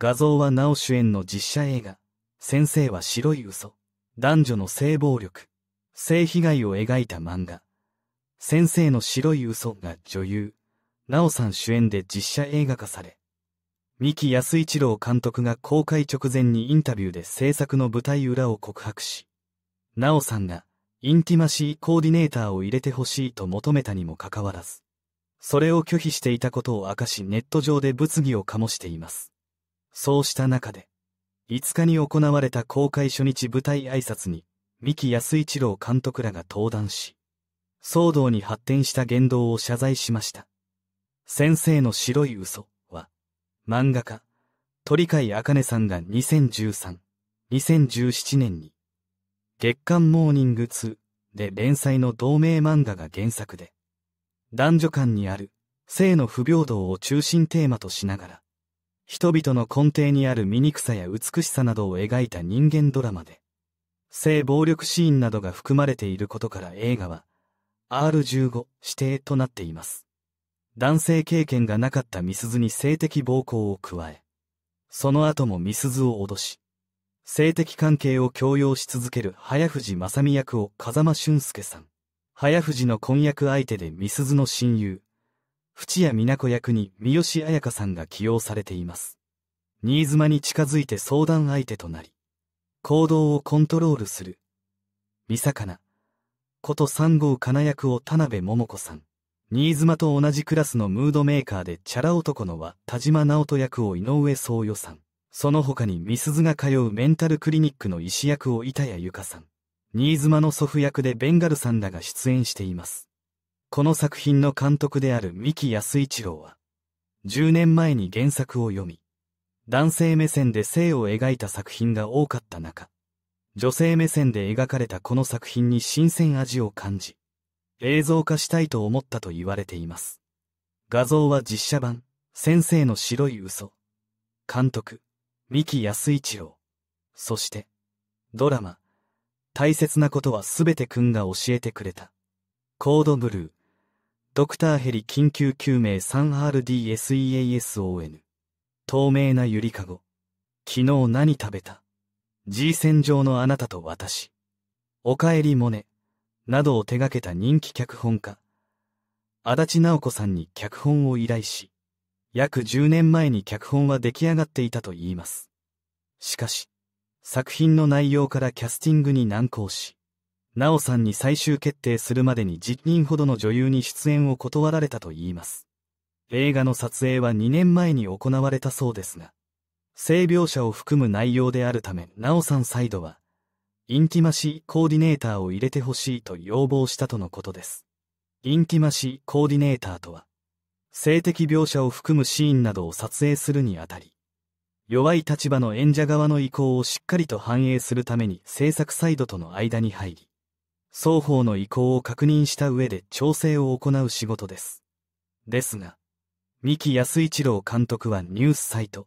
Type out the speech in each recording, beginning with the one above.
画像はなお主演の実写映画、先生は白い嘘、男女の性暴力、性被害を描いた漫画、先生の白い嘘が女優、なおさん主演で実写映画化され、三木康一郎監督が公開直前にインタビューで制作の舞台裏を告白し、なおさんがインティマシーコーディネーターを入れてほしいと求めたにもかかわらず、それを拒否していたことを明かしネット上で物議を醸しています。そうした中で、5日に行われた公開初日舞台挨拶に、三木康一郎監督らが登壇し、騒動に発展した言動を謝罪しました。先生の白い嘘は、漫画家、鳥海茜さんが2013、2017年に、月刊モーニング2で連載の同名漫画が原作で、男女間にある性の不平等を中心テーマとしながら、人々の根底にある醜さや美しさなどを描いた人間ドラマで、性暴力シーンなどが含まれていることから映画は、R15 指定となっています。男性経験がなかったミスズに性的暴行を加え、その後もミスズを脅し、性的関係を強要し続ける早藤正美役を風間俊介さん。早藤の婚約相手でミスズの親友、淵谷美奈子役に三好彩香さんが起用されています。新妻に近づいて相談相手となり、行動をコントロールする。三魚、こと三号金役を田辺桃子さん。新妻と同じクラスのムードメーカーでチャラ男のは田島直人役を井上宗与さん。その他に美鈴が通うメンタルクリニックの医師役を板谷由香さん。新妻の祖父役でベンガルさんらが出演しています。この作品の監督である三木康一郎は、10年前に原作を読み、男性目線で性を描いた作品が多かった中、女性目線で描かれたこの作品に新鮮味を感じ、映像化したいと思ったと言われています。画像は実写版、先生の白い嘘。監督、三木康一郎。そして、ドラマ、大切なことはすべてくんが教えてくれた。コードブルー。ドクターヘリ緊急救命 3RDSEASON 透明なゆりかご昨日何食べた G 戦場のあなたと私おかえりモネなどを手掛けた人気脚本家足立直子さんに脚本を依頼し約10年前に脚本は出来上がっていたと言いますしかし作品の内容からキャスティングに難航し奈緒さんに最終決定するまでに10人ほどの女優に出演を断られたと言います。映画の撮影は2年前に行われたそうですが、性描写を含む内容であるため、ナオさんサイドは、インティマシーコーディネーターを入れてほしいと要望したとのことです。インティマシーコーディネーターとは、性的描写を含むシーンなどを撮影するにあたり、弱い立場の演者側の意向をしっかりと反映するために制作サイドとの間に入り、双方の意向を確認した上で調整を行う仕事です。ですが、三木康一郎監督はニュースサイト、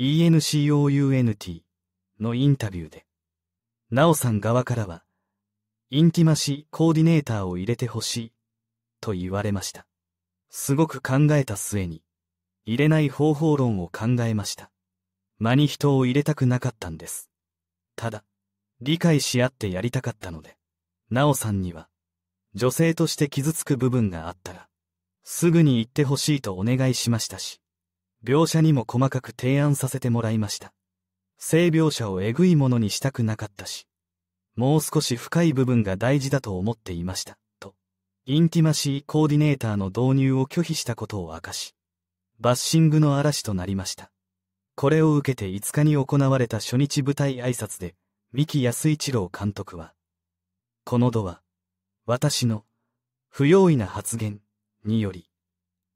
ENCOUNT のインタビューで、なおさん側からは、インティマシコーディネーターを入れてほしい、と言われました。すごく考えた末に、入れない方法論を考えました。間に人を入れたくなかったんです。ただ、理解し合ってやりたかったので。なおさんには、女性として傷つく部分があったら、すぐに言ってほしいとお願いしましたし、描写にも細かく提案させてもらいました。性描写をえぐいものにしたくなかったし、もう少し深い部分が大事だと思っていました、と、インティマシーコーディネーターの導入を拒否したことを明かし、バッシングの嵐となりました。これを受けて5日に行われた初日舞台挨拶で、三木康一郎監督は、この度は、私の不用意な発言により、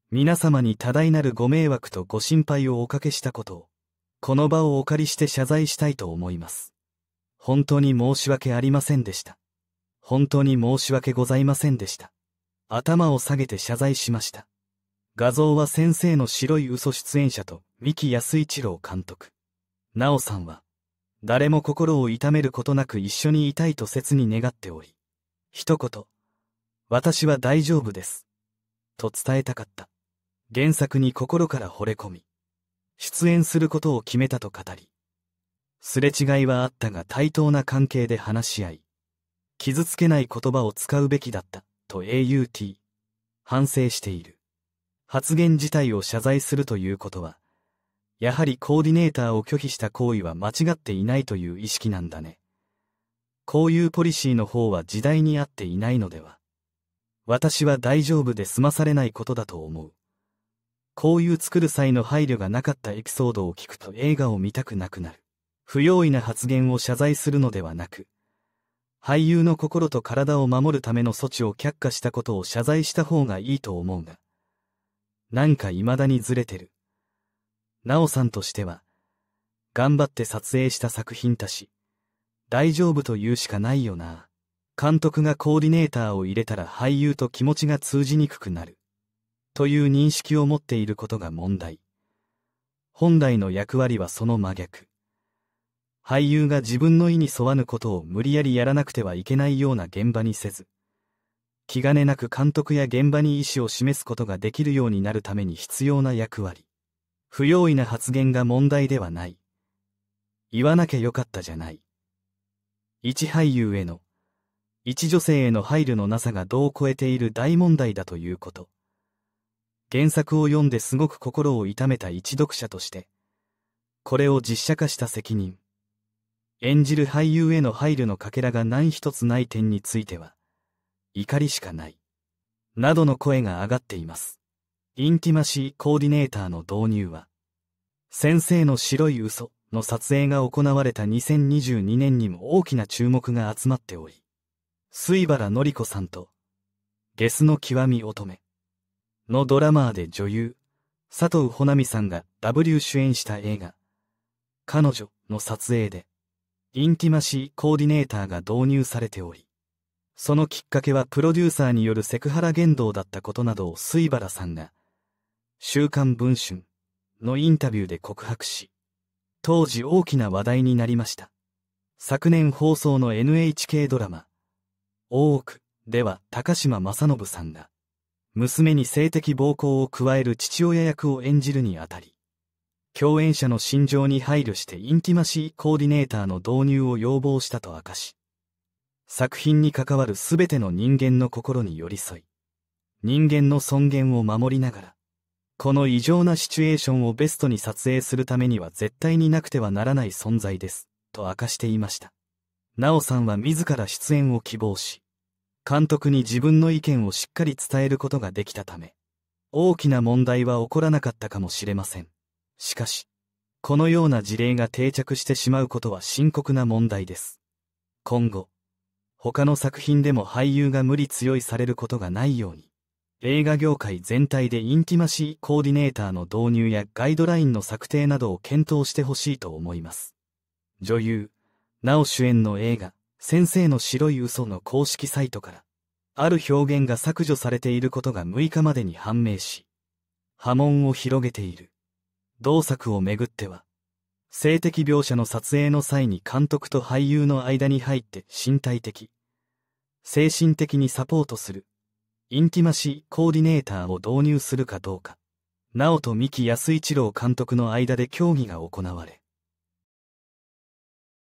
皆様に多大なるご迷惑とご心配をおかけしたことを、この場をお借りして謝罪したいと思います。本当に申し訳ありませんでした。本当に申し訳ございませんでした。頭を下げて謝罪しました。画像は先生の白い嘘出演者と三木康一郎監督。なおさんは、誰も心を痛めることなく一緒にいたいと切に願っており、一言、私は大丈夫です。と伝えたかった。原作に心から惚れ込み、出演することを決めたと語り、すれ違いはあったが対等な関係で話し合い、傷つけない言葉を使うべきだった、と AUT、反省している。発言自体を謝罪するということは、やはりコーディネーターを拒否した行為は間違っていないという意識なんだね。こういうポリシーの方は時代に合っていないのでは。私は大丈夫で済まされないことだと思う。こういう作る際の配慮がなかったエピソードを聞くと映画を見たくなくなる。不用意な発言を謝罪するのではなく、俳優の心と体を守るための措置を却下したことを謝罪した方がいいと思うが、なんか未だにずれてる。なおさんとしては、頑張って撮影した作品たし、大丈夫と言うしかないよな。監督がコーディネーターを入れたら俳優と気持ちが通じにくくなる。という認識を持っていることが問題。本来の役割はその真逆。俳優が自分の意に沿わぬことを無理やりやらなくてはいけないような現場にせず、気兼ねなく監督や現場に意思を示すことができるようになるために必要な役割。不用意な発言が問題ではない。言わなきゃよかったじゃない。一俳優への、一女性への配慮のなさが度を超えている大問題だということ。原作を読んですごく心を痛めた一読者として、これを実写化した責任。演じる俳優への配慮のかけらが何一つない点については、怒りしかない。などの声が上がっています。インティマシーコーディネーターの導入は、先生の白い嘘の撮影が行われた2022年にも大きな注目が集まっており、水原紀子さんと、ゲスの極み乙女のドラマーで女優、佐藤穂奈美さんが W 主演した映画、彼女の撮影で、インティマシーコーディネーターが導入されており、そのきっかけはプロデューサーによるセクハラ言動だったことなどを水原さんが、週刊文春のインタビューで告白し、当時大きな話題になりました。昨年放送の NHK ドラマ、大奥では高島正信さんが、娘に性的暴行を加える父親役を演じるにあたり、共演者の心情に配慮してインティマシーコーディネーターの導入を要望したと明かし、作品に関わる全ての人間の心に寄り添い、人間の尊厳を守りながら、この異常なシチュエーションをベストに撮影するためには絶対になくてはならない存在です、と明かしていました。なおさんは自ら出演を希望し、監督に自分の意見をしっかり伝えることができたため、大きな問題は起こらなかったかもしれません。しかし、このような事例が定着してしまうことは深刻な問題です。今後、他の作品でも俳優が無理強いされることがないように、映画業界全体でインティマシーコーディネーターの導入やガイドラインの策定などを検討してほしいと思います。女優、なお主演の映画、先生の白い嘘の公式サイトから、ある表現が削除されていることが6日までに判明し、波紋を広げている。同作をめぐっては、性的描写の撮影の際に監督と俳優の間に入って身体的、精神的にサポートするインティマシーコーディネーターを導入するかどうか、直と三木安一郎監督の間で協議が行われ、